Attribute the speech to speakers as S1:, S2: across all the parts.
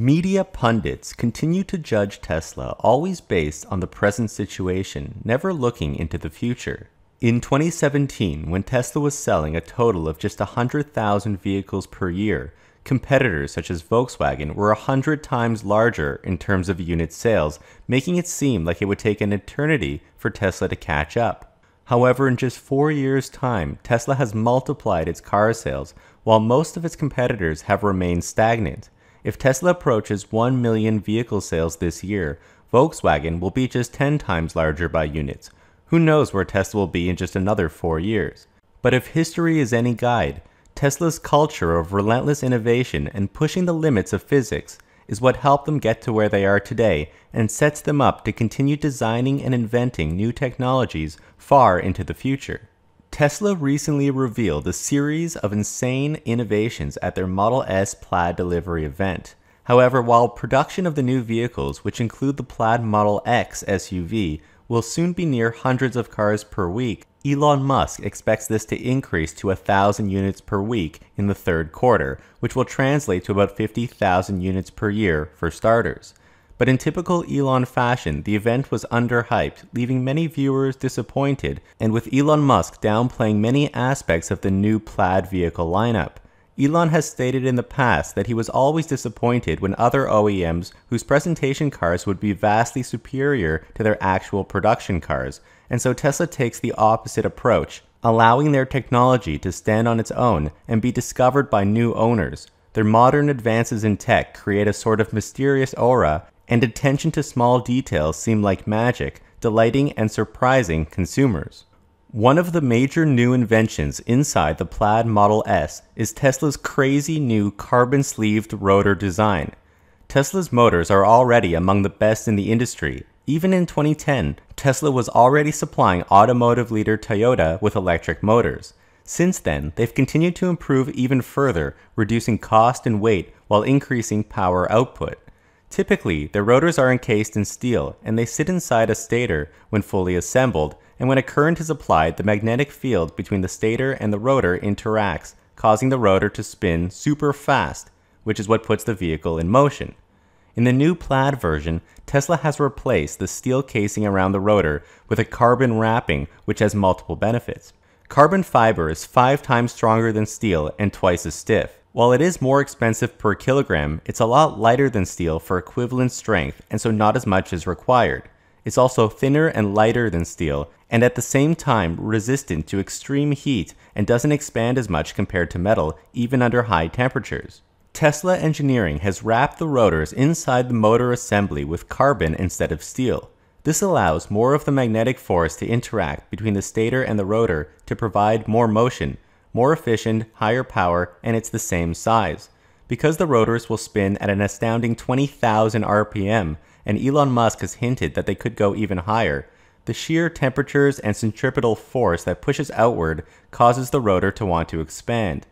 S1: Media pundits continue to judge Tesla always based on the present situation, never looking into the future. In 2017, when Tesla was selling a total of just 100,000 vehicles per year, competitors such as Volkswagen were 100 times larger in terms of unit sales, making it seem like it would take an eternity for Tesla to catch up. However, in just four years' time, Tesla has multiplied its car sales, while most of its competitors have remained stagnant. If Tesla approaches 1 million vehicle sales this year, Volkswagen will be just 10 times larger by units. Who knows where Tesla will be in just another 4 years? But if history is any guide, Tesla's culture of relentless innovation and pushing the limits of physics is what helped them get to where they are today and sets them up to continue designing and inventing new technologies far into the future. Tesla recently revealed a series of insane innovations at their Model S Plaid delivery event. However, while production of the new vehicles, which include the Plaid Model X SUV, will soon be near hundreds of cars per week, Elon Musk expects this to increase to 1,000 units per week in the third quarter, which will translate to about 50,000 units per year for starters. But in typical Elon fashion, the event was underhyped, leaving many viewers disappointed, and with Elon Musk downplaying many aspects of the new plaid vehicle lineup. Elon has stated in the past that he was always disappointed when other OEMs whose presentation cars would be vastly superior to their actual production cars, and so Tesla takes the opposite approach, allowing their technology to stand on its own and be discovered by new owners. Their modern advances in tech create a sort of mysterious aura and attention to small details seem like magic, delighting and surprising consumers. One of the major new inventions inside the Plaid Model S is Tesla's crazy new carbon sleeved rotor design. Tesla's motors are already among the best in the industry. Even in 2010, Tesla was already supplying automotive leader Toyota with electric motors. Since then, they've continued to improve even further, reducing cost and weight while increasing power output. Typically, the rotors are encased in steel and they sit inside a stator when fully assembled, and when a current is applied, the magnetic field between the stator and the rotor interacts, causing the rotor to spin super fast, which is what puts the vehicle in motion. In the new plaid version, Tesla has replaced the steel casing around the rotor with a carbon wrapping, which has multiple benefits. Carbon fiber is five times stronger than steel and twice as stiff. While it is more expensive per kilogram, it's a lot lighter than steel for equivalent strength and so not as much is required. It's also thinner and lighter than steel, and at the same time resistant to extreme heat and doesn't expand as much compared to metal, even under high temperatures. Tesla Engineering has wrapped the rotors inside the motor assembly with carbon instead of steel. This allows more of the magnetic force to interact between the stator and the rotor to provide more motion, more efficient, higher power, and it's the same size. Because the rotors will spin at an astounding 20,000 RPM, and Elon Musk has hinted that they could go even higher, the sheer temperatures and centripetal force that pushes outward causes the rotor to want to expand.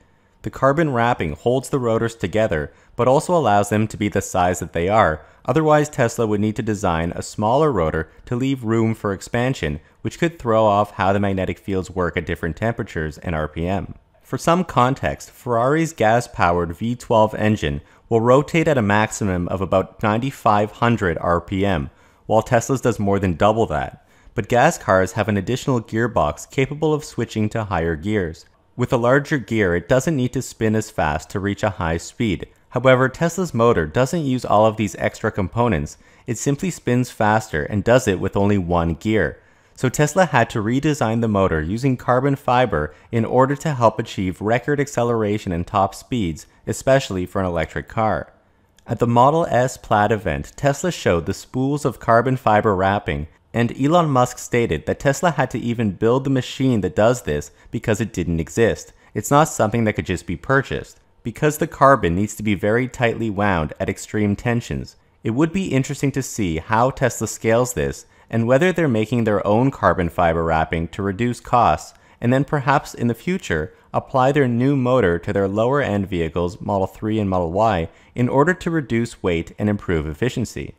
S1: The carbon wrapping holds the rotors together, but also allows them to be the size that they are, otherwise Tesla would need to design a smaller rotor to leave room for expansion, which could throw off how the magnetic fields work at different temperatures and RPM. For some context, Ferrari's gas-powered V12 engine will rotate at a maximum of about 9500 RPM, while Tesla's does more than double that. But gas cars have an additional gearbox capable of switching to higher gears. With a larger gear, it doesn't need to spin as fast to reach a high speed. However, Tesla's motor doesn't use all of these extra components, it simply spins faster and does it with only one gear. So Tesla had to redesign the motor using carbon fiber in order to help achieve record acceleration and top speeds, especially for an electric car. At the Model S Plaid event, Tesla showed the spools of carbon fiber wrapping and Elon Musk stated that Tesla had to even build the machine that does this because it didn't exist. It's not something that could just be purchased. Because the carbon needs to be very tightly wound at extreme tensions, it would be interesting to see how Tesla scales this and whether they're making their own carbon fiber wrapping to reduce costs and then perhaps in the future apply their new motor to their lower end vehicles Model 3 and Model Y in order to reduce weight and improve efficiency.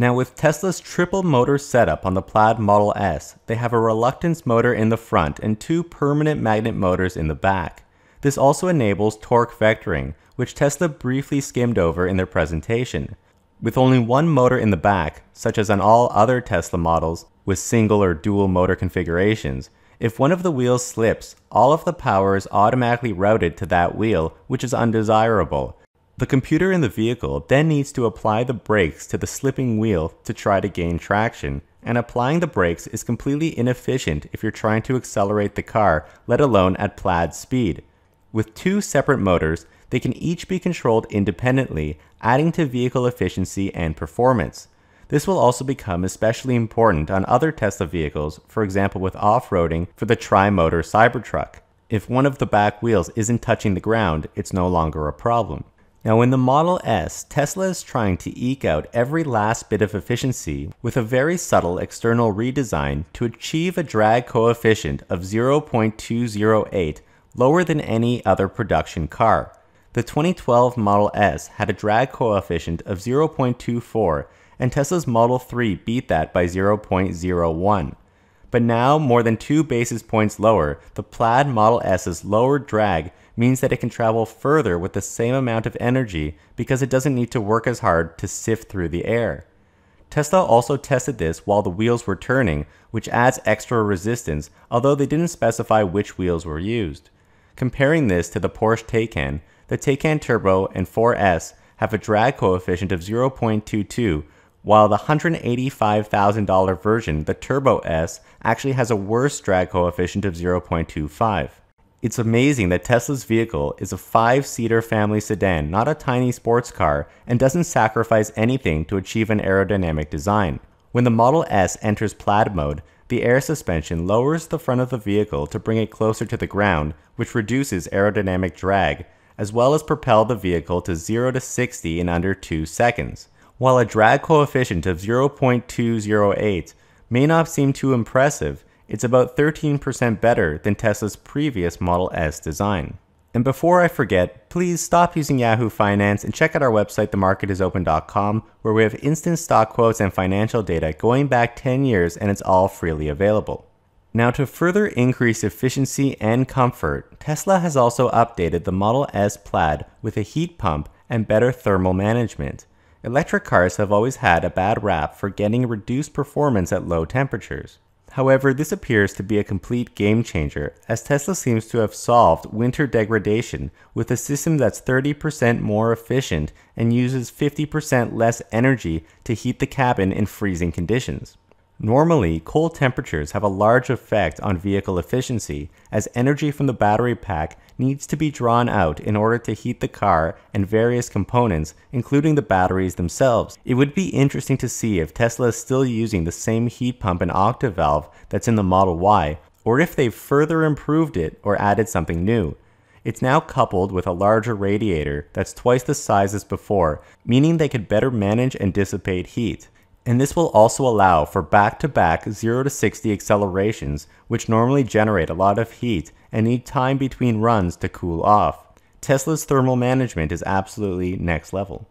S1: Now with Tesla's triple motor setup on the Plaid Model S, they have a reluctance motor in the front and two permanent magnet motors in the back. This also enables torque vectoring, which Tesla briefly skimmed over in their presentation. With only one motor in the back, such as on all other Tesla models with single or dual motor configurations, if one of the wheels slips, all of the power is automatically routed to that wheel, which is undesirable, the computer in the vehicle then needs to apply the brakes to the slipping wheel to try to gain traction, and applying the brakes is completely inefficient if you're trying to accelerate the car, let alone at plaid speed. With two separate motors, they can each be controlled independently, adding to vehicle efficiency and performance. This will also become especially important on other Tesla vehicles, for example with off-roading for the tri-motor Cybertruck. If one of the back wheels isn't touching the ground, it's no longer a problem. Now in the Model S, Tesla is trying to eke out every last bit of efficiency with a very subtle external redesign to achieve a drag coefficient of 0.208, lower than any other production car. The 2012 Model S had a drag coefficient of 0.24 and Tesla's Model 3 beat that by 0.01. But now, more than two basis points lower, the plaid Model S's lower drag means that it can travel further with the same amount of energy because it doesn't need to work as hard to sift through the air. Tesla also tested this while the wheels were turning, which adds extra resistance, although they didn't specify which wheels were used. Comparing this to the Porsche Taycan, the Taycan Turbo and 4S have a drag coefficient of 0.22, while the $185,000 version, the Turbo S, actually has a worse drag coefficient of 0.25. It's amazing that Tesla's vehicle is a five seater family sedan, not a tiny sports car, and doesn't sacrifice anything to achieve an aerodynamic design. When the Model S enters plaid mode, the air suspension lowers the front of the vehicle to bring it closer to the ground, which reduces aerodynamic drag, as well as propel the vehicle to 0 to 60 in under 2 seconds. While a drag coefficient of 0.208 may not seem too impressive, it's about 13% better than Tesla's previous Model S design. And before I forget, please stop using Yahoo Finance and check out our website, themarketisopen.com, where we have instant stock quotes and financial data going back 10 years and it's all freely available. Now, to further increase efficiency and comfort, Tesla has also updated the Model S Plaid with a heat pump and better thermal management. Electric cars have always had a bad rap for getting reduced performance at low temperatures. However, this appears to be a complete game changer, as Tesla seems to have solved winter degradation with a system that's 30% more efficient and uses 50% less energy to heat the cabin in freezing conditions. Normally, cold temperatures have a large effect on vehicle efficiency, as energy from the battery pack needs to be drawn out in order to heat the car and various components, including the batteries themselves. It would be interesting to see if Tesla is still using the same heat pump and octavalve that's in the Model Y, or if they've further improved it or added something new. It's now coupled with a larger radiator that's twice the size as before, meaning they could better manage and dissipate heat and this will also allow for back-to-back 0 to 60 accelerations which normally generate a lot of heat and need time between runs to cool off. Tesla's thermal management is absolutely next level.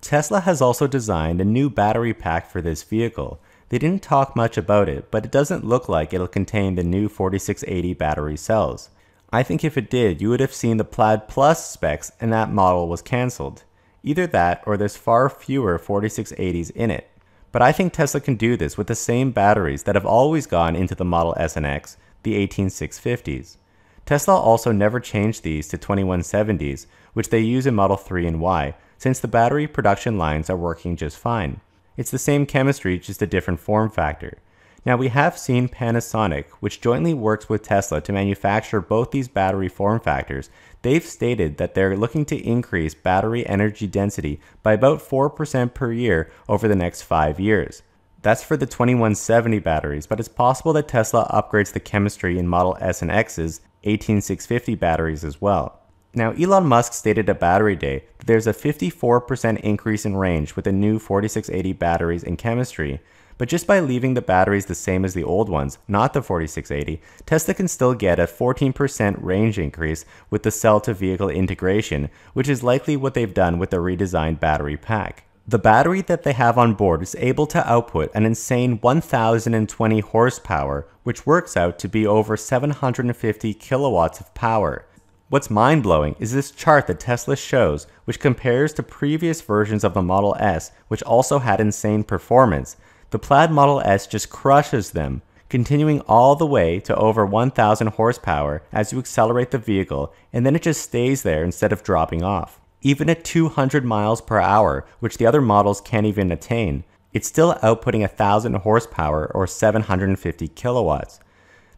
S1: Tesla has also designed a new battery pack for this vehicle. They didn't talk much about it, but it doesn't look like it'll contain the new 4680 battery cells. I think if it did, you would have seen the Plaid Plus specs and that model was cancelled. Either that or there's far fewer 4680s in it. But I think Tesla can do this with the same batteries that have always gone into the Model S and X, the 18650s. Tesla also never changed these to 2170s, which they use in Model 3 and Y, since the battery production lines are working just fine. It's the same chemistry, just a different form factor. Now, we have seen Panasonic, which jointly works with Tesla to manufacture both these battery form factors. They've stated that they're looking to increase battery energy density by about 4% per year over the next five years. That's for the 2170 batteries, but it's possible that Tesla upgrades the chemistry in Model S and X's 18650 batteries as well. Now, Elon Musk stated at Battery Day that there's a 54% increase in range with the new 4680 batteries and chemistry, but just by leaving the batteries the same as the old ones, not the 4680, Tesla can still get a 14% range increase with the cell to vehicle integration, which is likely what they've done with the redesigned battery pack. The battery that they have on board is able to output an insane 1020 horsepower, which works out to be over 750 kilowatts of power. What's mind blowing is this chart that Tesla shows, which compares to previous versions of the Model S, which also had insane performance, the Plaid Model S just crushes them, continuing all the way to over 1,000 horsepower as you accelerate the vehicle, and then it just stays there instead of dropping off. Even at 200 miles per hour, which the other models can't even attain, it's still outputting 1,000 horsepower or 750 kilowatts.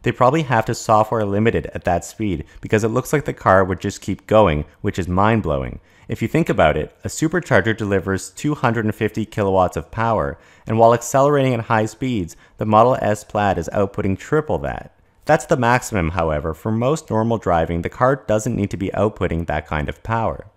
S1: They probably have to software limit it at that speed because it looks like the car would just keep going, which is mind blowing. If you think about it, a supercharger delivers 250 kilowatts of power, and while accelerating at high speeds, the Model S Plaid is outputting triple that. That's the maximum, however, for most normal driving, the car doesn't need to be outputting that kind of power.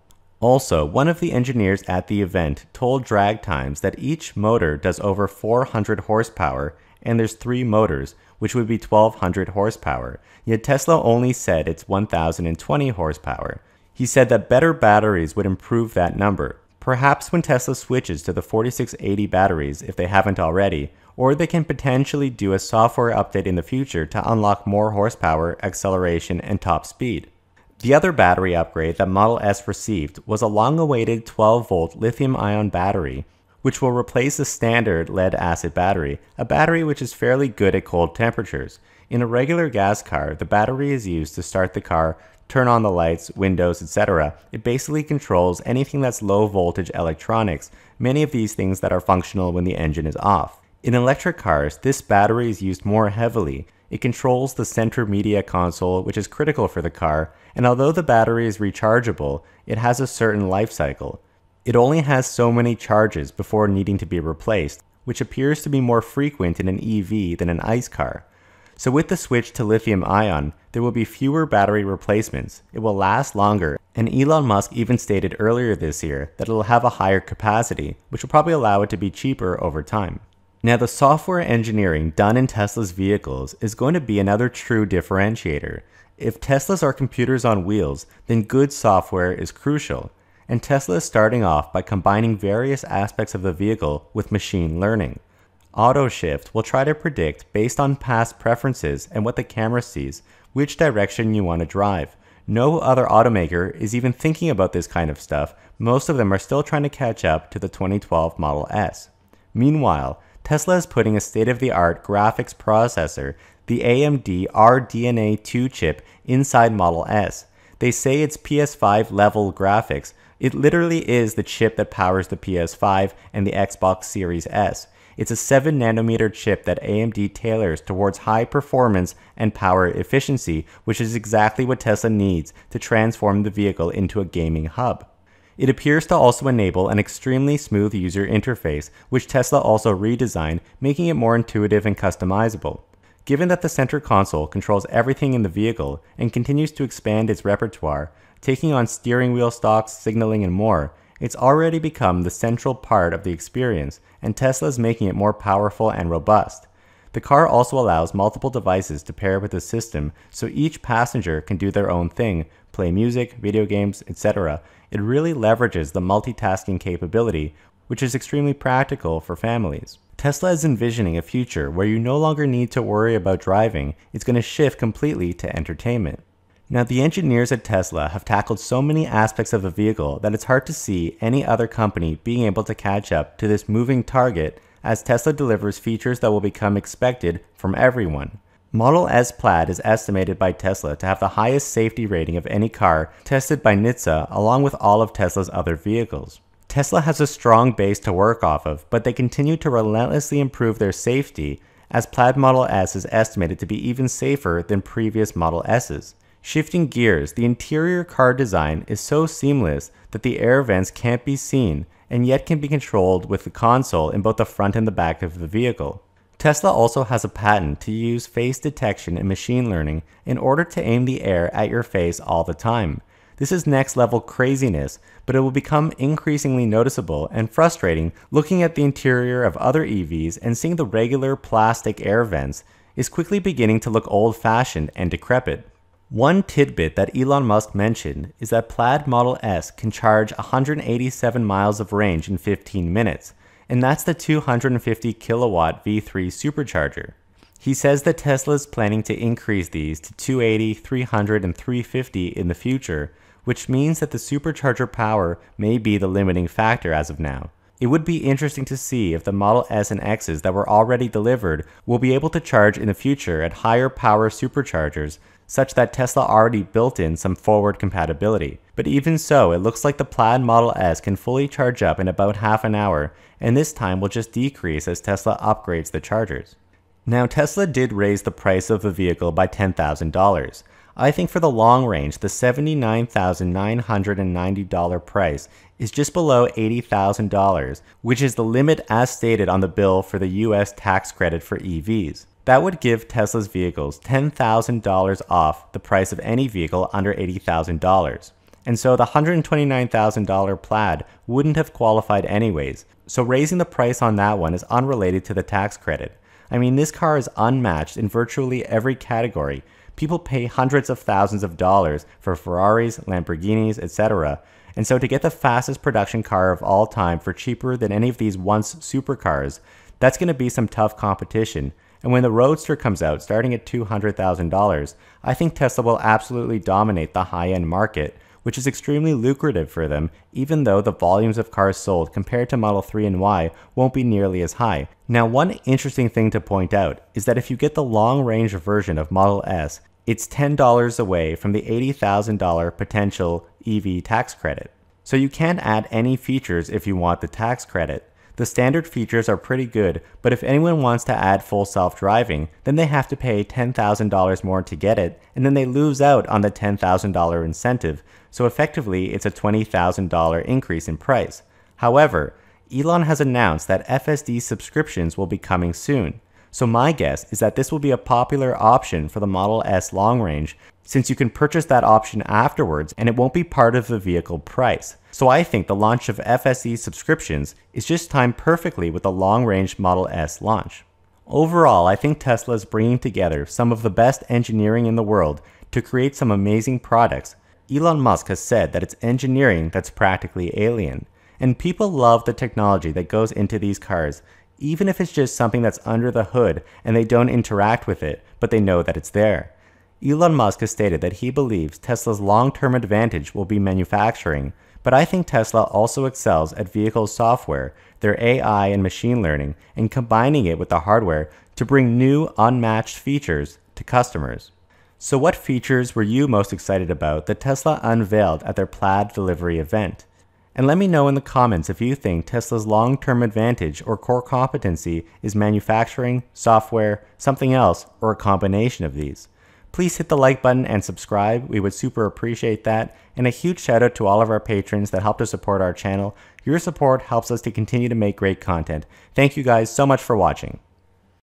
S1: Also, one of the engineers at the event told Drag Times that each motor does over 400 horsepower, and there's three motors, which would be 1200 horsepower, yet Tesla only said it's 1020 horsepower. He said that better batteries would improve that number, perhaps when Tesla switches to the 4680 batteries if they haven't already, or they can potentially do a software update in the future to unlock more horsepower, acceleration, and top speed. The other battery upgrade that Model S received was a long awaited 12 volt lithium ion battery, which will replace the standard lead acid battery, a battery which is fairly good at cold temperatures. In a regular gas car, the battery is used to start the car turn on the lights, windows, etc. It basically controls anything that's low voltage electronics, many of these things that are functional when the engine is off. In electric cars, this battery is used more heavily. It controls the center media console, which is critical for the car, and although the battery is rechargeable, it has a certain life cycle. It only has so many charges before needing to be replaced, which appears to be more frequent in an EV than an ICE car. So with the switch to lithium ion, there will be fewer battery replacements, it will last longer, and Elon Musk even stated earlier this year that it'll have a higher capacity, which will probably allow it to be cheaper over time. Now the software engineering done in Tesla's vehicles is going to be another true differentiator. If Teslas are computers on wheels, then good software is crucial, and Tesla is starting off by combining various aspects of the vehicle with machine learning. Auto shift will try to predict based on past preferences and what the camera sees which direction you want to drive. No other automaker is even thinking about this kind of stuff. Most of them are still trying to catch up to the 2012 Model S. Meanwhile, Tesla is putting a state-of-the-art graphics processor, the AMD RDNA 2 chip, inside Model S. They say it's PS5 level graphics. It literally is the chip that powers the PS5 and the Xbox Series S. It's a 7 nanometer chip that AMD tailors towards high performance and power efficiency, which is exactly what Tesla needs to transform the vehicle into a gaming hub. It appears to also enable an extremely smooth user interface, which Tesla also redesigned, making it more intuitive and customizable. Given that the center console controls everything in the vehicle and continues to expand its repertoire, taking on steering wheel stalks, signaling, and more, it's already become the central part of the experience, and Tesla is making it more powerful and robust. The car also allows multiple devices to pair with the system so each passenger can do their own thing, play music, video games, etc. It really leverages the multitasking capability, which is extremely practical for families. Tesla is envisioning a future where you no longer need to worry about driving, it's going to shift completely to entertainment. Now, the engineers at Tesla have tackled so many aspects of the vehicle that it's hard to see any other company being able to catch up to this moving target as Tesla delivers features that will become expected from everyone. Model S Plaid is estimated by Tesla to have the highest safety rating of any car tested by NHTSA along with all of Tesla's other vehicles. Tesla has a strong base to work off of, but they continue to relentlessly improve their safety as Plaid Model S is estimated to be even safer than previous Model S's. Shifting gears, the interior car design is so seamless that the air vents can't be seen and yet can be controlled with the console in both the front and the back of the vehicle. Tesla also has a patent to use face detection and machine learning in order to aim the air at your face all the time. This is next level craziness, but it will become increasingly noticeable and frustrating looking at the interior of other EVs and seeing the regular plastic air vents is quickly beginning to look old fashioned and decrepit. One tidbit that Elon Musk mentioned is that Plaid Model S can charge 187 miles of range in 15 minutes, and that's the 250 kilowatt V3 supercharger. He says that is planning to increase these to 280, 300, and 350 in the future, which means that the supercharger power may be the limiting factor as of now. It would be interesting to see if the Model S and X's that were already delivered will be able to charge in the future at higher power superchargers such that Tesla already built in some forward compatibility. But even so, it looks like the Plaid Model S can fully charge up in about half an hour, and this time will just decrease as Tesla upgrades the chargers. Now, Tesla did raise the price of the vehicle by $10,000. I think for the long range, the $79,990 price is just below $80,000, which is the limit as stated on the bill for the US tax credit for EVs. That would give Tesla's vehicles $10,000 off the price of any vehicle under $80,000. And so the $129,000 plaid wouldn't have qualified anyways. So raising the price on that one is unrelated to the tax credit. I mean, this car is unmatched in virtually every category. People pay hundreds of thousands of dollars for Ferraris, Lamborghinis, etc. And so to get the fastest production car of all time for cheaper than any of these once supercars, that's going to be some tough competition, and when the Roadster comes out, starting at $200,000, I think Tesla will absolutely dominate the high end market, which is extremely lucrative for them, even though the volumes of cars sold compared to Model 3 and Y won't be nearly as high. Now, one interesting thing to point out is that if you get the long range version of Model S, it's $10 away from the $80,000 potential EV tax credit. So you can add any features if you want the tax credit. The standard features are pretty good, but if anyone wants to add full self-driving, then they have to pay $10,000 more to get it, and then they lose out on the $10,000 incentive, so effectively it's a $20,000 increase in price. However, Elon has announced that FSD subscriptions will be coming soon. So my guess is that this will be a popular option for the Model S long range since you can purchase that option afterwards and it won't be part of the vehicle price. So I think the launch of FSE subscriptions is just timed perfectly with the long-range Model S launch. Overall, I think Tesla is bringing together some of the best engineering in the world to create some amazing products. Elon Musk has said that it's engineering that's practically alien, and people love the technology that goes into these cars, even if it's just something that's under the hood and they don't interact with it, but they know that it's there. Elon Musk has stated that he believes Tesla's long term advantage will be manufacturing, but I think Tesla also excels at vehicle software, their AI and machine learning, and combining it with the hardware to bring new, unmatched features to customers. So, what features were you most excited about that Tesla unveiled at their plaid delivery event? And let me know in the comments if you think Tesla's long term advantage or core competency is manufacturing, software, something else, or a combination of these. Please hit the like button and subscribe. We would super appreciate that. And a huge shout out to all of our patrons that help to support our channel. Your support helps us to continue to make great content. Thank you guys so much for watching.